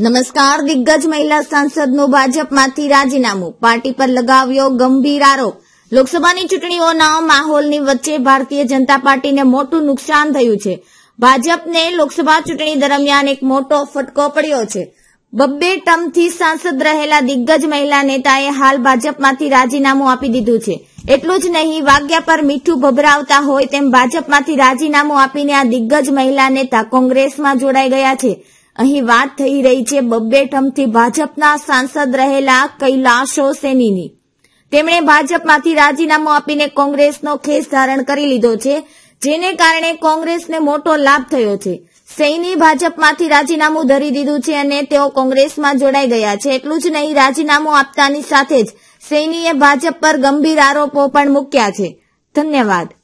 નમસ્કાર દિગ્ગજ મહિલા સાંસદનું ભાજપમાંથી રાજીનામું પાર્ટી પર લગાવ્યો ગંભીર આરોપ લોકસભાની ચૂંટણીઓના માહોલની વચ્ચે ભારતીય જનતા પાર્ટીને મોટું નુકસાન થયું છે ભાજપને લોકસભા ચૂંટણી દરમિયાન એક મોટો ફટકો પડ્યો છે બબ્બે ટર્મથી સાંસદ રહેલા દિગ્ગજ મહિલા નેતાએ હાલ ભાજપમાંથી રાજીનામું આપી દીધું છે એટલું જ નહીં વાગ્યા પર મીઠું ભભરાવતા હોય તેમ ભાજપમાંથી રાજીનામું આપીને આ દિગ્ગજ મહિલા નેતા કોંગ્રેસમાં જોડાઈ ગયા છે અહીં વાત થઈ રહી છે બબ્બેઠમથી ભાજપના સાંસદ રહેલા કૈલાશો સેનીની તેમણે ભાજપમાંથી રાજીનામું આપીને કોંગ્રેસનો ખેસ ધારણ કરી લીધો છે જેને કારણે કોંગ્રેસને મોટો લાભ થયો છે સૈની ભાજપમાંથી રાજીનામું ધરી દીધું છે અને તેઓ કોંગ્રેસમાં જોડાઈ ગયા છે એટલું જ નહીં રાજીનામું આપતાની સાથે જ સૈનીએ ભાજપ પર ગંભીર આરોપો પણ મૂક્યા છે ધન્યવાદ